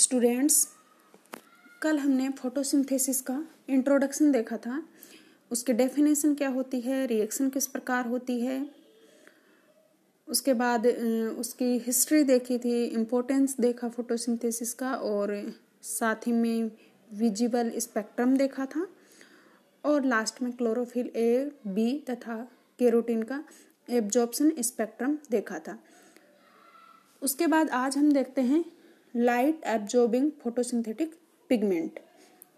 Students कल हमने photosynthesis का इंट्रोडक्शन देखा था उसके डेफिनेशन क्या होती है रिएक्शन किस प्रकार होती है उसके बाद उसकी हिस्ट्री देखी थी इम्पोर्टेंस देखा फोटोसिंथेसिस का और साथ ही में विजिबल स्पेक्ट्रम देखा था और लास्ट में क्लोरोफिल ए बी तथा केरोटीन का एब्जॉर्प्शन स्पेक्ट्रम देखा था उसके बाद आज हम देखते हैं लाइट एब्जॉर्बिंग फोटोसिंथेटिक पिगमेंट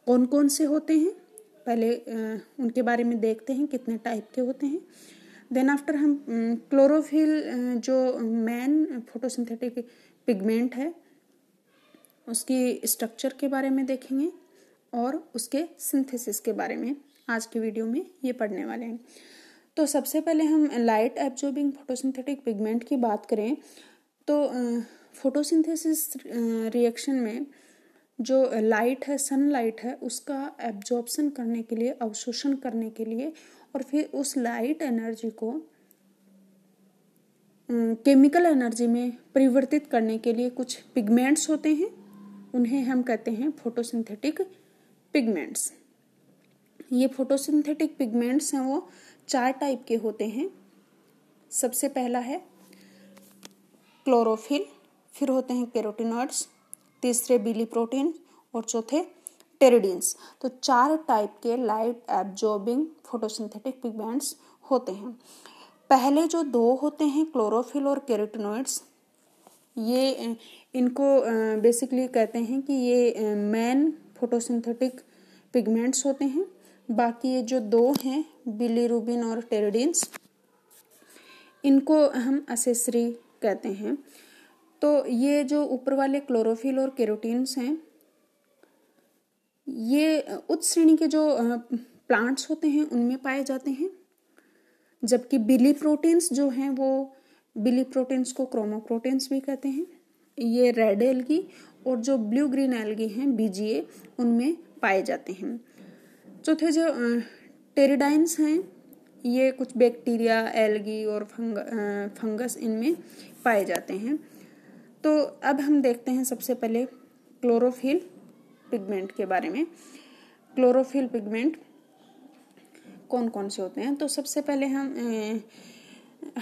कौन कौन से होते हैं पहले उनके बारे में देखते हैं कितने टाइप के होते हैं देन आफ्टर हम क्लोरोफिल जो मैन फोटोसिंथेटिक पिगमेंट है उसकी स्ट्रक्चर के बारे में देखेंगे और उसके सिंथेसिस के बारे में आज की वीडियो में ये पढ़ने वाले हैं तो सबसे पहले हम लाइट एब्जॉर्बिंग फोटोसिंथेटिक पिगमेंट की बात करें तो फोटोसिंथेसिस रिएक्शन में जो लाइट है सनलाइट है उसका एब्जॉर्बसन करने के लिए अवशोषण करने के लिए और फिर उस लाइट एनर्जी को केमिकल एनर्जी में परिवर्तित करने के लिए कुछ पिगमेंट्स होते हैं उन्हें हम कहते हैं फोटोसिंथेटिक पिगमेंट्स ये फोटोसिंथेटिक पिगमेंट्स हैं वो चार टाइप के होते हैं सबसे पहला है क्लोरोफिल फिर होते हैं कैरोटीनॉइड्स तीसरे बिली प्रोटीन और चौथे टेरिडीन्स तो चार टाइप के लाइट एब्जॉर्बिंग फोटोसिंथेटिक पिगमेंट्स होते हैं पहले जो दो होते हैं क्लोरोफिल और कैरोटिनॉइड्स ये इनको बेसिकली कहते हैं कि ये मैन फोटोसिंथेटिक पिगमेंट्स होते हैं बाकी ये जो दो हैं रूबिन और टेरिडीन्स इनको हम असेसरी कहते हैं तो ये जो ऊपर वाले क्लोरोफिल और कैरोटीन्स हैं ये उच्च श्रेणी के जो प्लांट्स होते हैं उनमें पाए जाते हैं जबकि बिली प्रोटीन्स जो हैं वो बिली प्रोटीन्स को क्रोमोप्रोटीन्स भी कहते हैं ये रेड एलगी और जो ब्लू ग्रीन एलगी हैं बीजीए उनमें पाए जाते हैं चौथे जो टेरिडाइंस हैं ये कुछ बैक्टीरिया एलगी और फंग, फंगस इनमें पाए जाते हैं तो अब हम देखते हैं सबसे पहले क्लोरोफिल पिगमेंट के बारे में क्लोरोफिल पिगमेंट कौन कौन से होते हैं तो सबसे पहले हम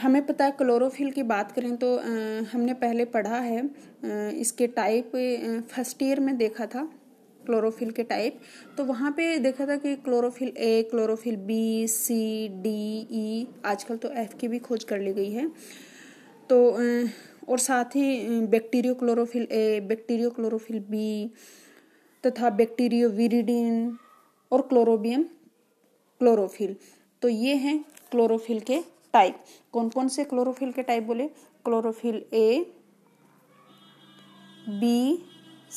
हमें पता है क्लोरोफिल की बात करें तो हमने पहले पढ़ा है इसके टाइप फर्स्ट ईयर में देखा था क्लोरोफिल के टाइप तो वहाँ पे देखा था कि chlorophyll A chlorophyll B C D E आजकल तो एफ की भी खोज कर ली गई है तो और साथ ही bacteriochlorophyll A bacteriochlorophyll B तथा बैक्टीरियो विरिडिन और क्लोरोबियम क्लोरोफिल तो ये हैं क्लोरोफिल के टाइप कौन कौन से क्लोरोफिल के टाइप बोले chlorophyll A B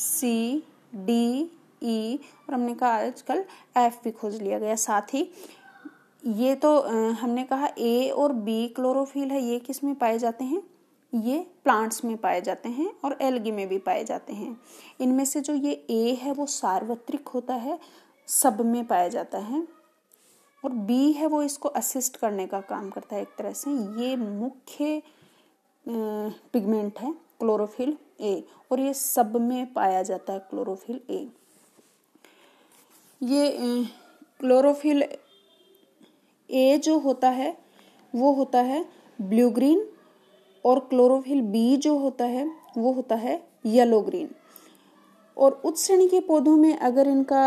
C D E और हमने कहा आजकल एफ भी खोज लिया गया साथ ही ये तो हमने कहा ए और बी क्लोरोफिल है ये किस में पाए जाते हैं ये प्लांट्स में पाए जाते हैं और एल्गी में भी पाए जाते हैं इनमें से जो ये ए है वो सार्वत्रिक होता है सब में पाया जाता है और बी है वो इसको असिस्ट करने का काम करता है एक तरह से ये मुख्य पिगमेंट है क्लोरोफिल ए और ये सब में पाया जाता है क्लोरोफिल ए ये क्लोरोफिल ए जो होता है वो होता है ब्लू ग्रीन और क्लोरोफिल बी जो होता है वो होता है येलो ग्रीन और उच्च श्रेणी के पौधों में अगर इनका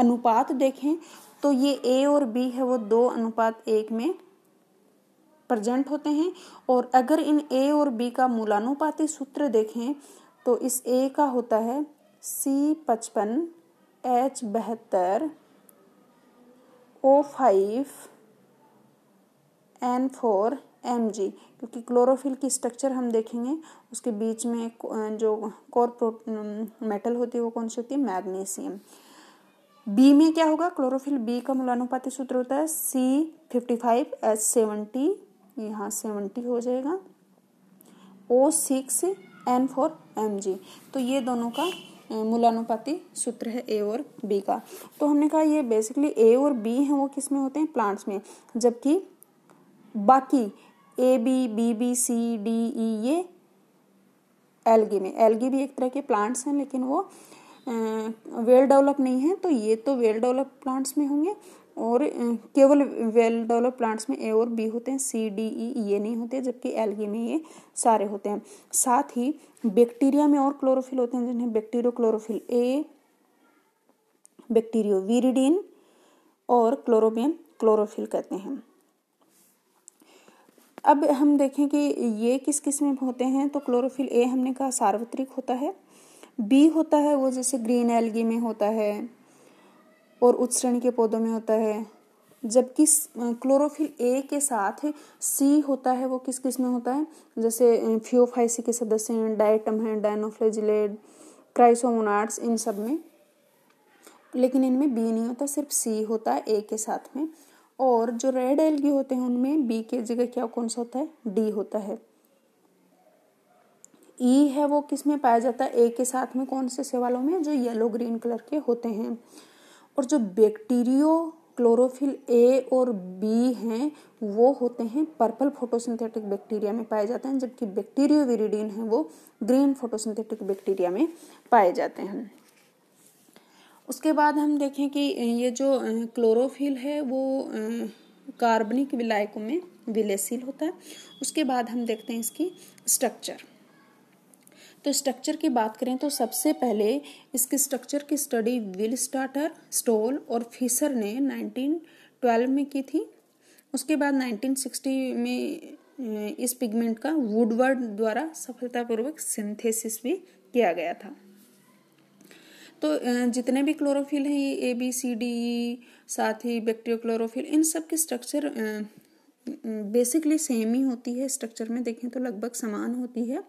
अनुपात देखें तो ये ए और बी है वो दो अनुपात एक में प्रजेंट होते हैं और अगर इन ए और बी का मूलानुपाती सूत्र देखें तो इस ए का होता है सी पचपन एच बहत्तर O five N four M G क्योंकि क्लोरोफिल की स्ट्रक्चर हम देखेंगे उसके बीच में जो कोर प्रो मेटल होती है वो कौन सी होती है मैग्नीशियम बी में क्या होगा क्लोरोफिल बी का मूलानुपाति सूत्र होता है C fifty five H seventy यहाँ सेवेंटी हो जाएगा O six N four M G तो ये दोनों का मूलानुपाती सूत्र है ए और बी का तो हमने कहा ये बेसिकली ए और बी हैं वो किस में होते हैं प्लांट्स में जबकि बाकी A B B B C D E ये एलगी में एलगी भी एक तरह के प्लांट्स हैं लेकिन वो वेल डेवलप नहीं है तो ये तो वेल डेवलप प्लांट्स में होंगे और केवल वेल डेवलप प्लांट्स में ए और बी होते हैं सी डी ई ये नहीं होते जबकि एलगी में ये सारे होते हैं साथ ही बैक्टीरिया में और क्लोरोफिल होते हैं जिन्हें bacteriochlorophyll A bacterioviridin और क्लोरोबियम क्लोरोफिल कहते हैं अब हम देखें कि ये किस किस में होते हैं तो क्लोरोफिल ए हमने कहा सार्वत्रिक होता है बी होता है वो जैसे ग्रीन एलगी में होता है और उच्च श्रेणी के पौधों में होता है जबकि क्लोरोफिल ए के साथ सी होता है वो किस किस में होता है जैसे फ्योफाइसी के सदस्य हैं डाइटम हैं डायनोफ्लेजिलेड क्राइसोमोनाट्स इन सब में लेकिन इनमें बी नहीं होता सिर्फ सी होता है ए के साथ में और जो रेड एल्गी होते हैं उनमें बी के जगह क्या कौन सा होता है डी होता है ई e है वो किस में पाया जाता है ए के साथ में कौन से सेवालों में जो येलो ग्रीन कलर के होते हैं और जो बैक्टीरियो क्लोरोफिल ए और बी हैं वो होते हैं पर्पल फोटोसिंथेटिक बैक्टीरिया में पाए जाते हैं जबकि बैक्टीरियो विरिडीन है वो ग्रीन फोटोसिंथेटिक बैक्टीरिया में पाए जाते हैं उसके बाद हम देखें कि ये जो क्लोरोफिल है वो कार्बनिक विलायकों में विलेसिल होता है उसके बाद हम देखते हैं इसकी स्ट्रक्चर तो स्ट्रक्चर की बात करें तो सबसे पहले इसके स्ट्रक्चर की स्टडी विल स्टार्टर स्टोल और फिशर ने 1912 में की थी उसके बाद 1960 में इस पिगमेंट का वुडवर्ड द्वारा सफलतापूर्वक सिंथेसिस भी किया गया था तो जितने भी क्लोरोफिल हैं ये ए बी सी डी ई साथ ही बैक्टीरियो क्लोरोफिल इन सब की स्ट्रक्चर बेसिकली सेम ही होती है स्ट्रक्चर में देखें तो लगभग समान होती है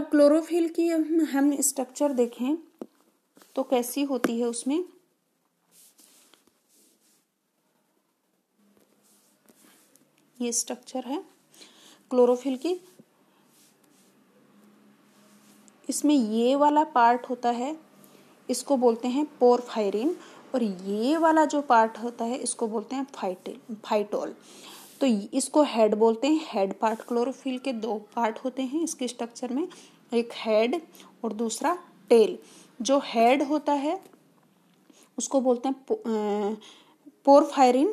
अब क्लोरोफिल की हम स्ट्रक्चर देखें तो कैसी होती है उसमें ये स्ट्रक्चर है क्लोरोफिल की इसमें ये वाला पार्ट होता है इसको बोलते हैं पोरफायरिन और ये वाला जो पार्ट होता है इसको बोलते हैं फाइटिल फाइटोल तो इसको हेड बोलते हैं हेड पार्ट क्लोरोफिल के दो पार्ट होते हैं इसके स्ट्रक्चर में एक हेड और दूसरा टेल जो हेड होता है उसको बोलते हैं पोरफायरिन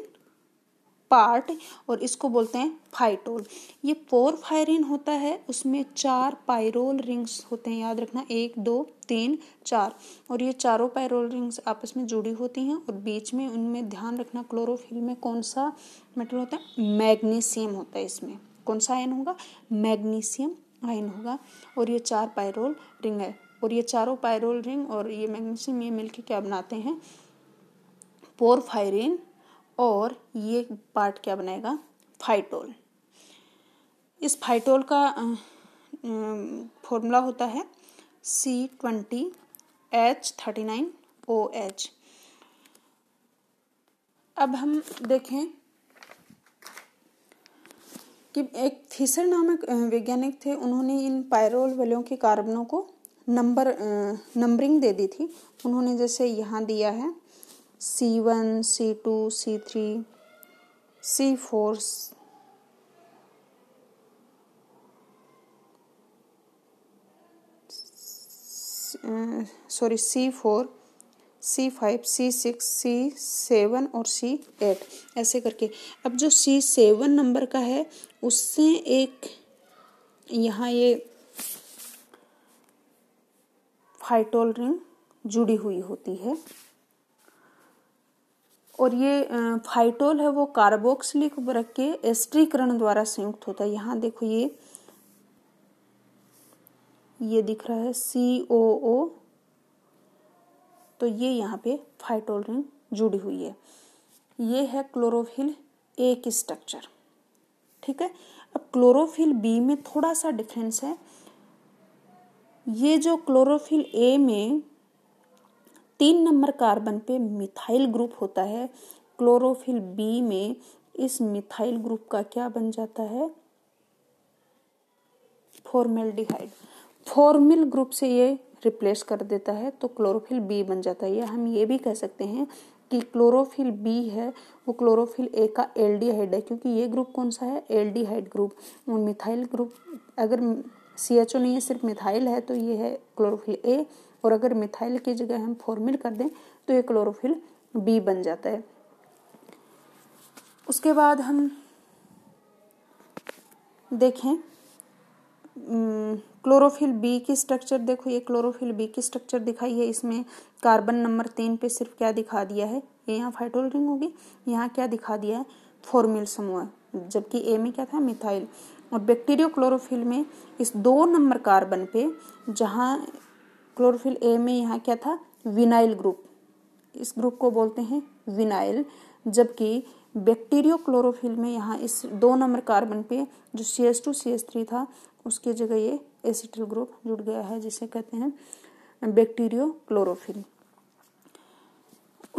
पार्ट और इसको बोलते हैं फाइटोल ये पोर फायरिन होता है उसमें चार पायरोल रिंग्स होते हैं याद रखना एक दो तीन चार और ये चारों पायरोल रिंग्स आपस में जुड़ी होती हैं और बीच में उनमें ध्यान रखना क्लोरोफिल में कौन सा मेटल होता है मैग्नीशियम होता है इसमें कौन सा आयन होगा मैग्नीशियम आयन होगा और ये चार पायरोल रिंग है और ये चारों पायरोल रिंग और ये मैग्नीशियम ये मिलकर क्या बनाते हैं पोरफायरिन और ये पार्ट क्या बनाएगा फाइटोल इस फाइटोल का फॉर्मूला होता है C twenty H thirty nine O H अब हम देखें कि एक थीसर नामक वैज्ञानिक थे उन्होंने इन पायरोल वलों के कार्बनों को नंबर नंबरिंग दे दी थी उन्होंने जैसे यहाँ दिया है C C one two C three C four sorry C four C five C six C seven और सी एट ऐसे करके अब जो सी सेवन नंबर का है उससे एक यहाँ ये फाइटोल रिंग जुड़ी हुई होती है और ये फाइटोल है वो कार्बोक्सिलिक वर्ग के एस्ट्रीकरण द्वारा संयुक्त होता है यहाँ देखो ये ये दिख रहा है सी ओ ओ तो ये यहाँ पे फाइटोल रिंग जुड़ी हुई है ये है क्लोरोफिल ए की स्ट्रक्चर ठीक है अब क्लोरोफिल बी में थोड़ा सा डिफरेंस है ये जो क्लोरोफिल ए में तीन नंबर कार्बन पे मिथाइल ग्रुप होता है क्लोरोफिल बी में इस मिथाइल ग्रुप का क्या बन जाता है फॉर्मेल्डिहाइड फॉर्मिल ग्रुप से ये रिप्लेस कर देता है तो क्लोरोफिल बी बन जाता है या हम ये भी कह सकते हैं कि क्लोरोफिल बी है वो क्लोरोफिल ए का एल्डिहाइड है क्योंकि ये ग्रुप कौन सा है एल्डिहाइड ग्रुप मिथाइल ग्रुप अगर सी एच ओ नहीं है सिर्फ मिथाइल है तो ये है क्लोरोफिल ए और अगर मिथाइल की जगह हम फॉर्मिल कर दें तो ये क्लोरोफिल बी बन जाता है उसके बाद हम देखें क्लोरोफिल बी की स्ट्रक्चर देखो ये क्लोरोफिल बी की स्ट्रक्चर दिखाई है इसमें कार्बन नंबर तीन पे सिर्फ क्या दिखा दिया है ये यहाँ फाइटोल रिंग होगी यहाँ क्या दिखा दिया है फॉर्मिल समूह जबकि ए में क्या था मिथाइल और बैक्टीरियो क्लोरोफिल में इस दो नंबर कार्बन पे जहाँ क्लोरोफिल ए में यहाँ क्या था विनाइल ग्रुप इस ग्रुप को बोलते हैं विनाइल जबकि बैक्टीरियो क्लोरोफिल में यहाँ इस दो नंबर कार्बन पे जो C S two C S three था उसकी जगह ये एसिटिल ग्रुप जुड़ गया है जिसे कहते हैं बैक्टीरियो क्लोरोफिल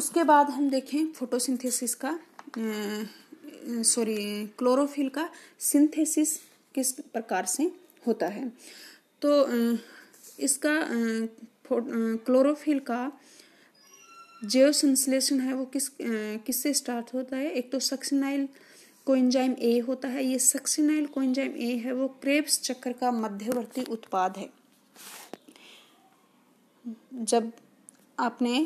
उसके बाद हम देखें फोटोसिंथेसिस का सॉरी क्लोरोफिल का सिंथेसिस किस प्रकार से होता है तो इसका क्लोरोफिल का जैव संश्लेषण है वो किस किससे स्टार्ट होता है एक तो सक्सिनाइल कोइंजाइम ए होता है ये सक्सिनाइल कोइंजाइम ए है वो क्रेब्स चक्र का मध्यवर्ती उत्पाद है जब आपने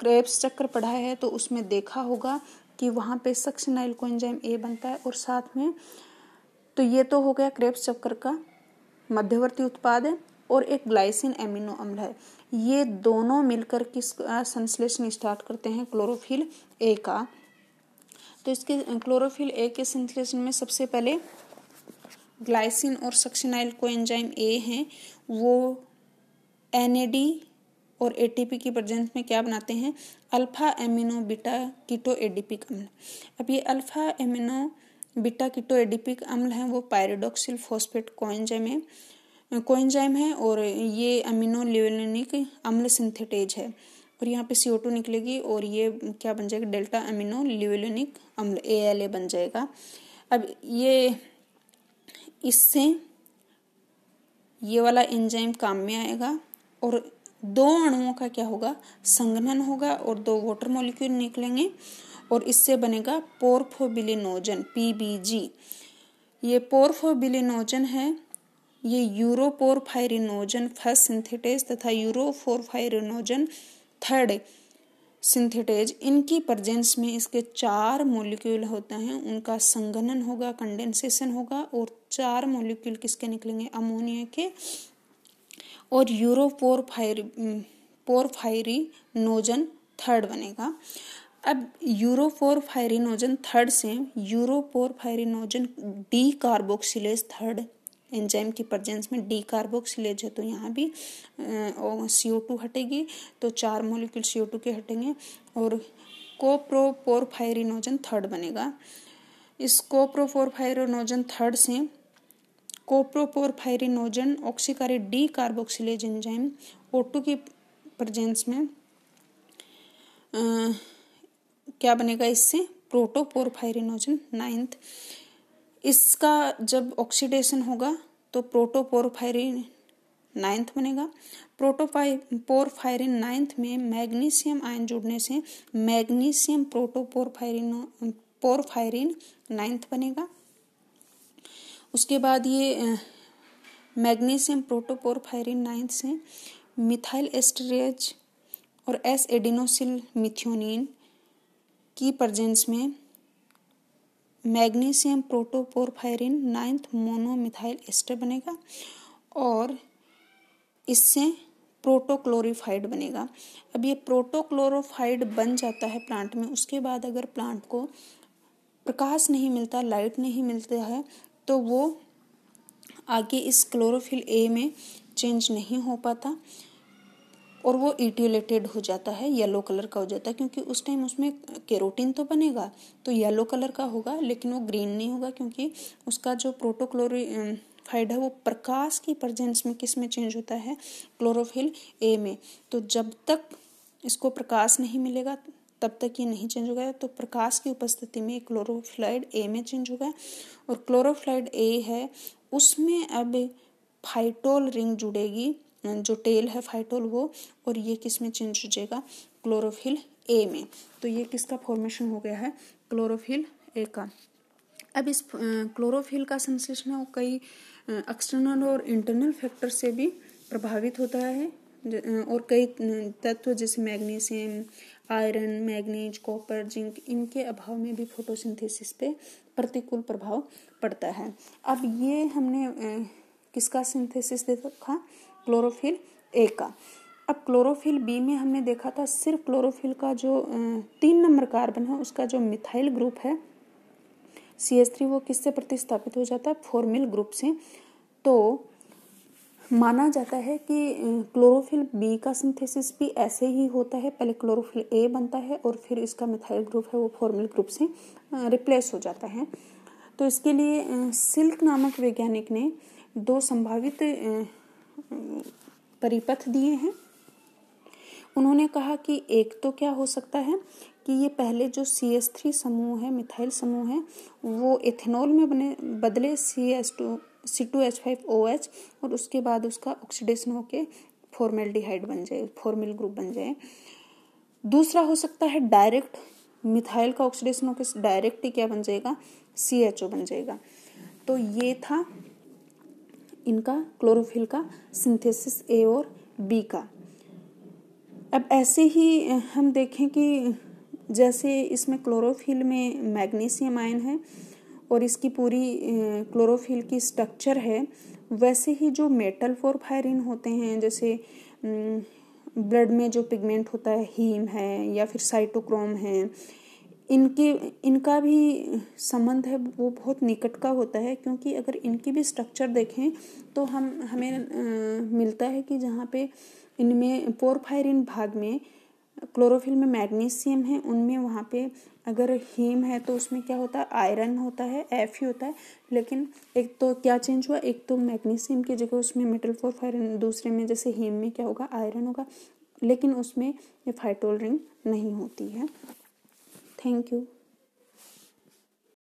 क्रेब्स चक्र पढ़ा है तो उसमें देखा होगा कि वहाँ पे सक्सिनाइल कोइंजाइम ए बनता है और साथ में तो ये तो हो गया क्रेब्स चक्र का मध्यवर्ती उत्पाद है और एक ग्लाइसिन एमिनो अम्ल है ये दोनों मिलकर किस संश्लेषण स्टार्ट करते हैं क्लोरोफिल ए का तो इसके क्लोरोफिल ए के संश्लेषण में सबसे पहले ग्लाइसिन और सक्शनाइल को एंजाइम ए हैं वो एन और एटीपी की प्रेजेंस में क्या बनाते हैं alpha amino beta keto adipic अम्ल अब ये alpha amino beta keto adipic अम्ल हैं वो पायरेडोक्सिल फोस्फेट एंजाइम है कोइंजाइम है और ये अमीनो लेवलिनिक अम्ल सिंथेटेज है और यहाँ पे सीओ टू निकलेगी और ये क्या बन जाएगा डेल्टा अमीनो लिवोलिनिक अम्ल ए एल ए बन जाएगा अब ये इससे ये वाला एंजाइम काम में आएगा और दो अणुओं का क्या होगा संघनन होगा और दो वाटर मॉलिक्यूल निकलेंगे और इससे बनेगा पोर्फोबिलिनोजन पीबीजी ये पोर्फोबिलिनोजन है ये यूरोपोरफायरिनोजन फर्स्ट सिंथेटेज तथा यूरोफोरफायरिनोजन थर्ड सिंथेटेज इनकी प्रजेंस में इसके चार मोलिक्यूल होते हैं उनका संगनन होगा कंडेंसेशन होगा और चार मोलिक्यूल किसके निकलेंगे अमोनिया के और यूरोपोर नोजन थर्ड बनेगा अब यूरोफोर फायरिनोजन थर्ड से uropor decarboxylase third enzyme की प्रजेंस में डी कार्बोक्सिलेज है तो यहाँ भी सी ओ टू हटेगी तो चार मोलिक्यूल सी ओ टू के हटेंगे और कोप्रोपोरफायरिनोजन थर्ड बनेगा इस कोप्रोपोरफायरिनोजन थर्ड से कोप्रोपोरफायरिनोजन ऑक्सीकारी decarboxylase enzyme O two की प्रजेंस में आ, क्या बनेगा इससे प्रोटोपोरफायरिनोजन नाइन्थ इसका जब ऑक्सीडेशन होगा तो प्रोटोपोरफायरिन नाइन्थ बनेगा प्रोटोपाई पोरफायरिन नाइन्थ में मैग्नीशियम आयन जुड़ने से मैग्नीशियम प्रोटोपोरफायरिन पोरफायरिन नाइन्थ बनेगा उसके बाद ये मैग्नीशियम प्रोटोपोरफायरिन नाइन्थ से मिथाइल एस्टरेज और एस एडिनोसिल मिथ्योनिन की प्रजेंस में magnesium protoporphyrin ninth monomethyl ester बनेगा और इससे प्रोटोक्लोरीफाइड बनेगा अब ये प्रोटोक्लोरोफाइड बन जाता है प्लांट में उसके बाद अगर प्लांट को प्रकाश नहीं मिलता लाइट नहीं मिलता है तो वो आगे इस क्लोरोफिल ए में चेंज नहीं हो पाता और वो इट्यूलेटेड हो जाता है येलो कलर का हो जाता है क्योंकि उस टाइम उसमें केरोटीन तो बनेगा तो येलो कलर का होगा लेकिन वो ग्रीन नहीं होगा क्योंकि उसका जो प्रोटोक्लोरी फाइड है वो प्रकाश की प्रजेंस में किस में चेंज होता है क्लोरोफिल ए में तो जब तक इसको प्रकाश नहीं मिलेगा तब तक ये नहीं चेंज होगा तो प्रकाश की उपस्थिति में क्लोरोफ्लाइड ए में चेंज होगा और क्लोरोफ्लाइड ए है उसमें अब फाइटोल रिंग जुड़ेगी जो टेल है फाइटोल वो और ये किस में चेंज हो जाएगा क्लोरोफिल ए में तो ये किसका फॉर्मेशन हो गया है क्लोरोफिल ए का अब इस क्लोरोफिल का संश्लेषण कई एक्सटर्नल और इंटरनल फैक्टर से भी प्रभावित होता है और कई तत्व जैसे magnesium iron manganese copper zinc इनके अभाव में भी फोटोसिंथेसिस पे प्रतिकूल प्रभाव पड़ता है अब ये हमने किसका सिंथेसिस देखा क्लोरोफिल ए का अब क्लोरोफिल बी में हमने देखा था सिर्फ क्लोरोफिल का जो तीन नंबर कार्बन है उसका जो मिथाइल ग्रुप है सी एस थ्री वो किससे प्रतिस्थापित हो जाता है फॉर्मिल ग्रुप से तो माना जाता है कि क्लोरोफिल बी का सिंथेसिस भी ऐसे ही होता है पहले क्लोरोफिल ए बनता है और फिर इसका मिथाइल ग्रुप है वो फॉर्मिल ग्रुप से रिप्लेस हो जाता है तो इसके लिए सिल्क नामक वैज्ञानिक ने दो संभावित परिपथ दिए हैं उन्होंने कहा कि एक तो क्या हो सकता है कि ये पहले जो सी एस थ्री समूह है मिथाइल समूह है वो इथेनॉल में बने बदले C S two C two H five O H और उसके बाद उसका ऑक्सीडेशन होके फॉर्मेल्डिहाइड बन जाए फॉर्मिल ग्रुप बन जाए दूसरा हो सकता है डायरेक्ट मिथाइल का ऑक्सीडेशन होकर डायरेक्ट ही क्या बन जाएगा सी एच ओ बन जाएगा तो ये था इनका क्लोरोफिल का सिंथेसिस ए और बी का अब ऐसे ही हम देखें कि जैसे इसमें क्लोरोफिल में मैग्नीशियम आयन है और इसकी पूरी क्लोरोफिल की स्ट्रक्चर है वैसे ही जो मेटल फोरफायरिन होते हैं जैसे ब्लड में जो पिगमेंट होता है हीम है या फिर साइटोक्रोम है इनके इनका भी संबंध है वो बहुत निकट का होता है क्योंकि अगर इनकी भी स्ट्रक्चर देखें तो हम हमें आ, मिलता है कि जहाँ पे इनमें पोरफायरिन भाग में क्लोरोफिल में मैग्नीशियम है उनमें वहाँ पे अगर हीम है तो उसमें क्या होता है आयरन होता है एफ ही होता है लेकिन एक तो क्या चेंज हुआ एक तो मैग्नीशियम की जगह उसमें मेटल फोरफायरन दूसरे में जैसे हीम में क्या होगा आयरन होगा लेकिन उसमें फाइटोल रिंग नहीं होती है Thank you.